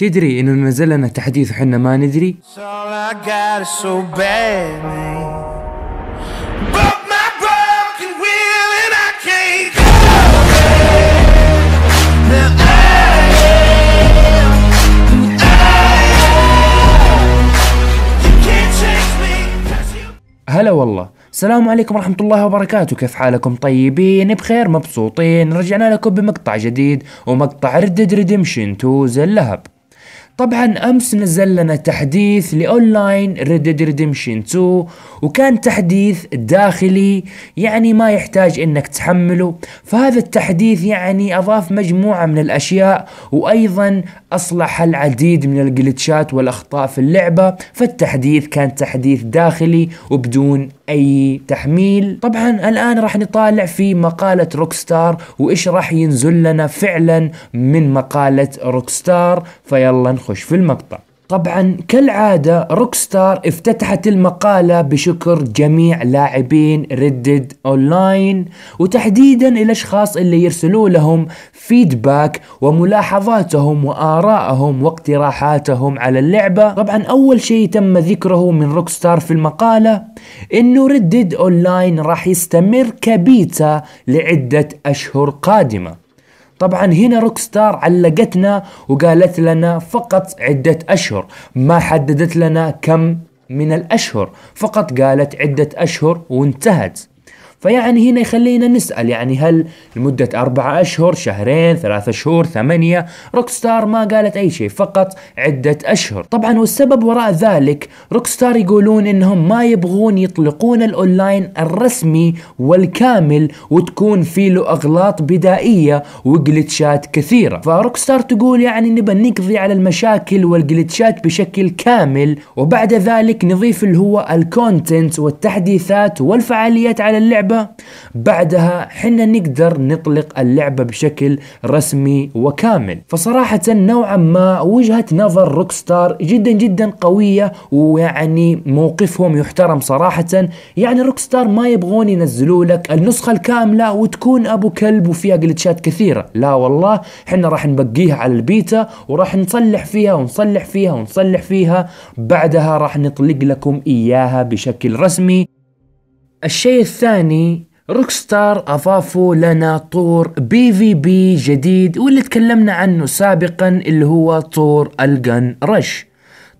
تدري انه نزل لنا تحديث وحنا ما ندري هلا والله السلام عليكم ورحمة الله وبركاته كيف حالكم طيبين بخير مبسوطين رجعنا لكم بمقطع جديد ومقطع ردد ريدمشن 2 اللهب طبعا امس نزل لنا تحديث لاونلاين ريد ديد ريديمشن 2 وكان تحديث داخلي يعني ما يحتاج انك تحمله فهذا التحديث يعني اضاف مجموعة من الاشياء وايضا اصلح العديد من الجلتشات والاخطاء في اللعبة فالتحديث كان تحديث داخلي وبدون اي تحميل طبعا الان راح نطالع في مقالة روكستار وايش راح ينزل لنا فعلا من مقالة روكستار فيلا نخش في المقطع طبعا كالعادة روكستار افتتحت المقالة بشكر جميع لاعبين ريدد اونلاين وتحديدا الاشخاص اللي يرسلوا لهم فيدباك وملاحظاتهم وارائهم واقتراحاتهم على اللعبة طبعا اول شيء تم ذكره من روكستار في المقالة انه ريدد اونلاين راح يستمر كبيتا لعدة اشهر قادمة طبعا هنا روك ستار علقتنا وقالت لنا فقط عدة أشهر ما حددت لنا كم من الأشهر فقط قالت عدة أشهر وانتهت فيعني هنا يخلينا نسأل يعني هل لمدة أربعة أشهر شهرين ثلاثة شهور ثمانية روكستار ما قالت أي شيء فقط عدة أشهر طبعا والسبب وراء ذلك روكستار يقولون إنهم ما يبغون يطلقون الأونلاين الرسمي والكامل وتكون فيه له أغلاط بدائية وجلتشات كثيرة فروكستار تقول يعني نبى نقضي على المشاكل والجلتشات بشكل كامل وبعد ذلك نضيف اللي هو الكونتنت والتحديثات والفعاليات على اللعبة اللعبة بعدها حنا نقدر نطلق اللعبة بشكل رسمي وكامل فصراحة نوعا ما وجهة نظر روكستار جدا جدا قوية ويعني موقفهم يحترم صراحة يعني روكستار ما يبغون ينزلوا لك النسخة الكاملة وتكون أبو كلب وفيها جلتشات كثيرة لا والله حنا راح نبقيها على البيتا وراح نصلح فيها ونصلح فيها ونصلح فيها بعدها راح نطلق لكم إياها بشكل رسمي الشيء الثاني روكستار اضافوا لنا طور بي في بي جديد واللي تكلمنا عنه سابقا اللي هو طور الجن رش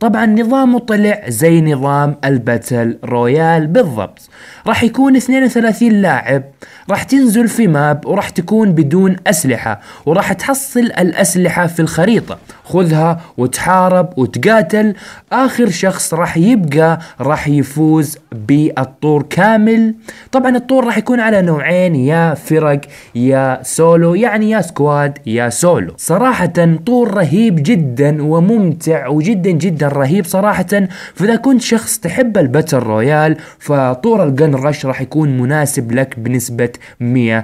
طبعا نظامه طلع زي نظام الباتل رويال بالضبط راح يكون 32 لاعب راح تنزل في ماب وراح تكون بدون أسلحة وراح تحصل الأسلحة في الخريطة خذها وتحارب وتقاتل آخر شخص راح يبقى راح يفوز بالطور كامل طبعا الطور راح يكون على نوعين يا فرق يا سولو يعني يا سكواد يا سولو صراحة طور رهيب جدا وممتع وجدا جدا رهيب صراحة فإذا كنت شخص تحب الباتل رويال فطور الجن رش راح يكون مناسب لك بنسبة 100%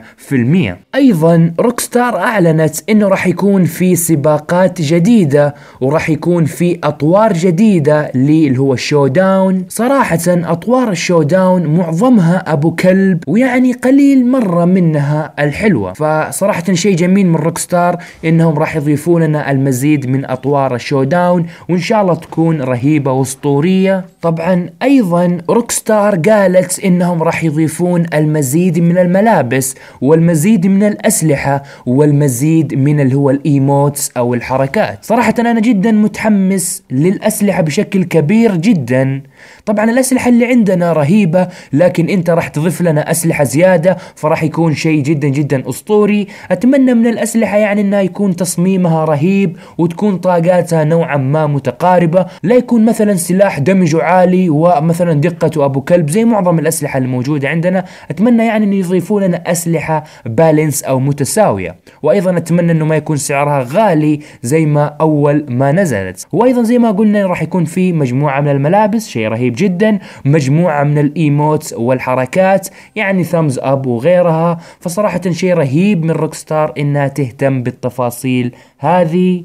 ايضا روكستار اعلنت انه راح يكون في سباقات جديدة وراح يكون في اطوار جديدة اللي هو الشو داون صراحة اطوار الشو داون معظمها ابو كلب ويعني قليل مرة منها الحلوة فصراحة شيء جميل من روكستار انهم راح يضيفون لنا المزيد من اطوار الشو داون وان شاء الله تكون رهيبة واسطورية طبعا ايضا روكستار قالت انهم راح يضيفون المزيد من الملابس الملابس والمزيد من الأسلحة والمزيد من اللي هو الإيموتس أو الحركات صراحة أنا جدا متحمس للأسلحة بشكل كبير جدا طبعا الأسلحة اللي عندنا رهيبة لكن أنت راح تضيف لنا أسلحة زيادة فراح يكون شيء جدا جدا أسطوري أتمنى من الأسلحة يعني أنها يكون تصميمها رهيب وتكون طاقاتها نوعا ما متقاربة لا يكون مثلا سلاح دمجه عالي ومثلا دقته أبو كلب زي معظم الأسلحة الموجودة عندنا أتمنى يعني أن يضيفوا لنا أسلحة بالانس أو متساوية وأيضا أتمنى أنه ما يكون سعرها غالي زي ما أول ما نزلت وأيضا زي ما قلنا راح يكون في مجموعة من الملابس شيء رهيب جدا مجموعة من الايموتس والحركات يعني ثامز اب وغيرها فصراحة شيء رهيب من روكستار انها تهتم بالتفاصيل هذه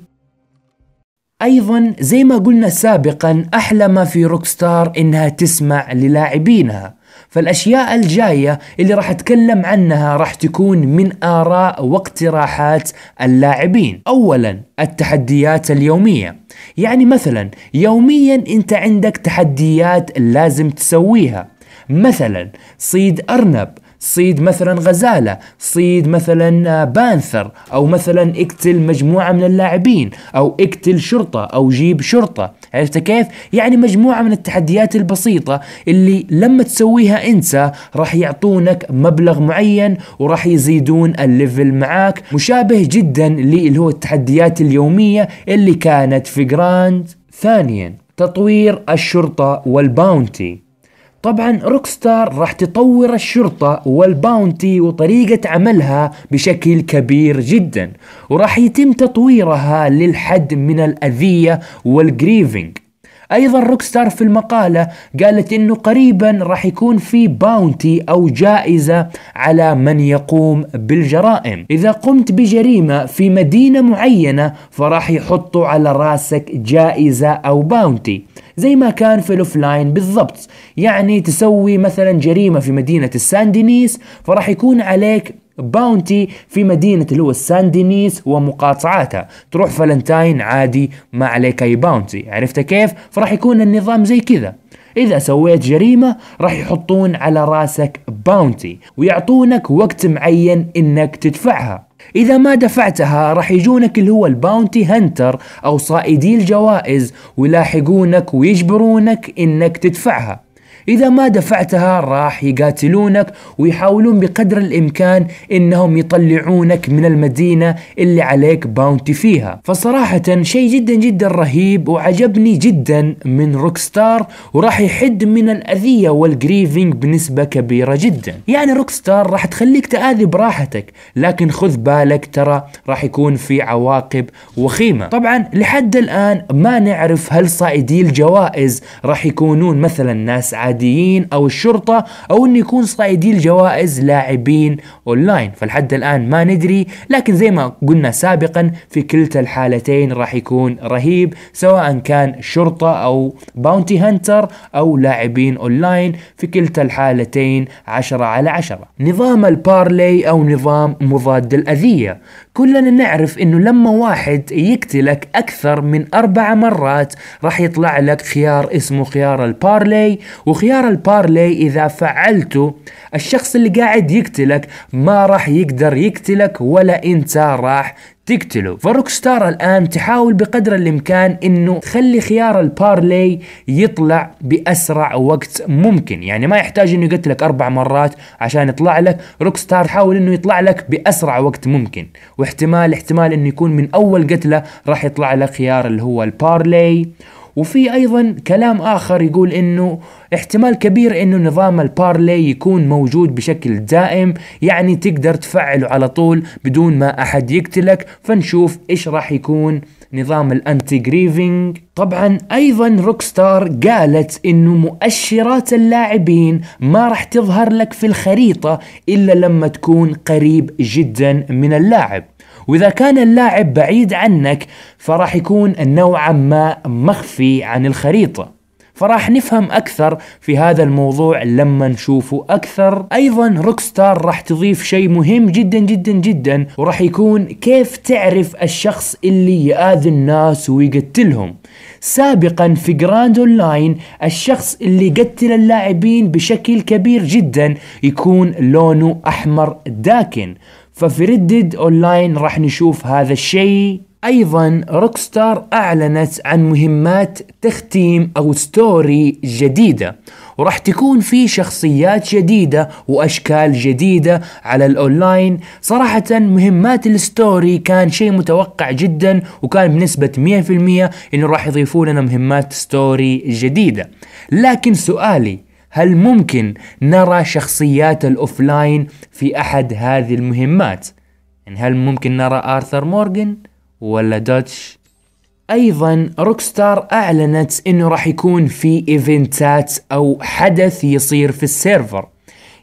ايضا زي ما قلنا سابقا احلى ما في روكستار انها تسمع للاعبينها فالأشياء الجاية اللي راح أتكلم عنها راح تكون من آراء واقتراحات اللاعبين أولا التحديات اليومية يعني مثلا يوميا أنت عندك تحديات لازم تسويها مثلا صيد أرنب صيد مثلا غزالة صيد مثلا آه، بانثر أو مثلا اقتل مجموعة من اللاعبين أو اقتل شرطة أو جيب شرطة عرفت كيف؟ يعني مجموعة من التحديات البسيطة اللي لما تسويها أنت راح يعطونك مبلغ معين وراح يزيدون الليفل معاك مشابه جدا للي هو التحديات اليومية اللي كانت في جراند ثانيا تطوير الشرطة والباونتي طبعا روكستار راح تطور الشرطة والباونتي وطريقة عملها بشكل كبير جدا وراح يتم تطويرها للحد من الأذية والجريفينج ايضا روكستار في المقالة قالت انه قريبا راح يكون في باونتي او جائزة على من يقوم بالجرائم اذا قمت بجريمة في مدينة معينة فراح يحطوا على راسك جائزة او باونتي زي ما كان في الاوفلاين بالضبط يعني تسوي مثلا جريمة في مدينة الساندينيس فراح يكون عليك باونتي في مدينة اللي هو سان دينيس ومقاطعاتها تروح فالنتاين عادي ما عليك أي باونتي عرفت كيف؟ فراح يكون النظام زي كذا إذا سويت جريمة راح يحطون على راسك باونتي ويعطونك وقت معين إنك تدفعها إذا ما دفعتها راح يجونك اللي هو الباونتي هنتر أو صائدي الجوائز ويلاحقونك ويجبرونك إنك تدفعها إذا ما دفعتها راح يقاتلونك ويحاولون بقدر الإمكان إنهم يطلعونك من المدينة اللي عليك باونتي فيها فصراحة شيء جدا جدا رهيب وعجبني جدا من روكستار وراح يحد من الأذية والجريفينج بنسبة كبيرة جدا يعني روكستار راح تخليك تآذي براحتك لكن خذ بالك ترى راح يكون في عواقب وخيمة طبعا لحد الآن ما نعرف هل صائدي الجوائز راح يكونون مثلا ناس عادية العاديين او الشرطه او انه يكون صائدي الجوائز لاعبين اونلاين فلحد الان ما ندري لكن زي ما قلنا سابقا في كلتا الحالتين راح يكون رهيب سواء كان شرطه او باونتي هانتر او لاعبين اونلاين في كلتا الحالتين 10 على 10 نظام البارلي او نظام مضاد الاذيه كلنا نعرف انه لما واحد يقتلك اكثر من اربع مرات راح يطلع لك خيار اسمه خيار البارلي وخيار وخيار البارلي إذا فعلته الشخص اللي قاعد يقتلك ما راح يقدر يقتلك ولا أنت راح تقتله فروك ستار الآن تحاول بقدر الإمكان أنه تخلي خيار البارلي يطلع بأسرع وقت ممكن يعني ما يحتاج أنه يقتلك أربع مرات عشان يطلع لك روك ستار تحاول أنه يطلع لك بأسرع وقت ممكن واحتمال احتمال أنه يكون من أول قتلة راح يطلع لك خيار اللي هو البارلي وفي ايضا كلام اخر يقول انه احتمال كبير انه نظام البارلي يكون موجود بشكل دائم يعني تقدر تفعله على طول بدون ما احد يقتلك فنشوف ايش راح يكون نظام الانتي جريفنج طبعا ايضا روك ستار قالت انه مؤشرات اللاعبين ما راح تظهر لك في الخريطة الا لما تكون قريب جدا من اللاعب واذا كان اللاعب بعيد عنك فراح يكون نوعا ما مخفي عن الخريطه فراح نفهم أكثر في هذا الموضوع لما نشوفه أكثر أيضا روكستار راح تضيف شيء مهم جدا جدا جدا وراح يكون كيف تعرف الشخص اللي يآذي الناس ويقتلهم سابقا في جراند اونلاين الشخص اللي قتل اللاعبين بشكل كبير جدا يكون لونه احمر داكن ففي ديد اونلاين راح نشوف هذا الشيء ايضا روكستار اعلنت عن مهمات تختيم او ستوري جديده وراح تكون في شخصيات جديده واشكال جديده على الاونلاين صراحه مهمات الستوري كان شيء متوقع جدا وكان بنسبه 100% انه راح يضيفوا لنا مهمات ستوري جديده لكن سؤالي هل ممكن نرى شخصيات الأوفلاين في أحد هذه المهمات؟ يعني هل ممكن نرى آرثر مورغان ولا دوتش؟ ايضا روكستار اعلنت انه راح يكون في ايفنتات او حدث يصير في السيرفر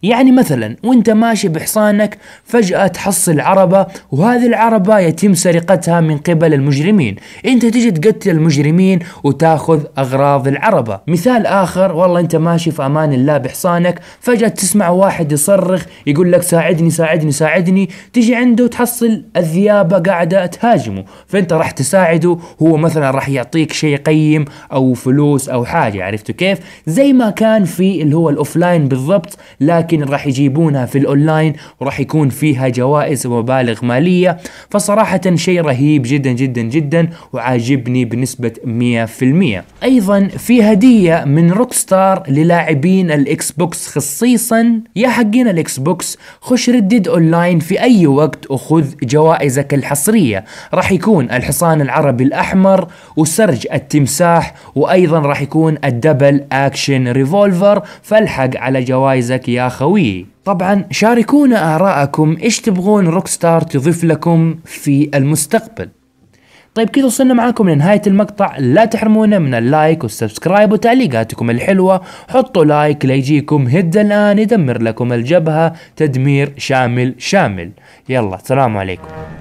يعني مثلا وانت ماشي بحصانك فجأة تحصل عربة وهذه العربة يتم سرقتها من قبل المجرمين انت تجي تقتل المجرمين وتاخذ اغراض العربة مثال اخر والله انت ماشي في امان الله بحصانك فجأة تسمع واحد يصرخ يقول لك ساعدني ساعدني ساعدني تجي عنده وتحصل الذيابة قاعدة تهاجمه فانت راح تساعده هو مثلا راح يعطيك شيء قيم او فلوس او حاجة عرفتوا كيف زي ما كان في اللي هو الاوفلاين بالضبط لكن اماكن راح يجيبونها في الاونلاين وراح يكون فيها جوائز ومبالغ ماليه فصراحه شيء رهيب جدا جدا جدا وعاجبني بنسبه 100% ايضا في هديه من روكستار للاعبين الاكس بوكس خصيصا يا حقين الاكس بوكس خش ردد اونلاين في اي وقت وخذ جوائزك الحصريه راح يكون الحصان العربي الاحمر وسرج التمساح وايضا راح يكون الدبل اكشن ريفولفر فالحق على جوائزك يا خوي طبعا شاركونا آراءكم إيش تبغون روكستار تضيف لكم في المستقبل طيب كذا وصلنا معاكم لنهاية المقطع لا تحرمونا من اللايك والسبسكرايب وتعليقاتكم الحلوة حطوا لايك ليجيكم هد الآن يدمر لكم الجبهة تدمير شامل شامل يلا سلام عليكم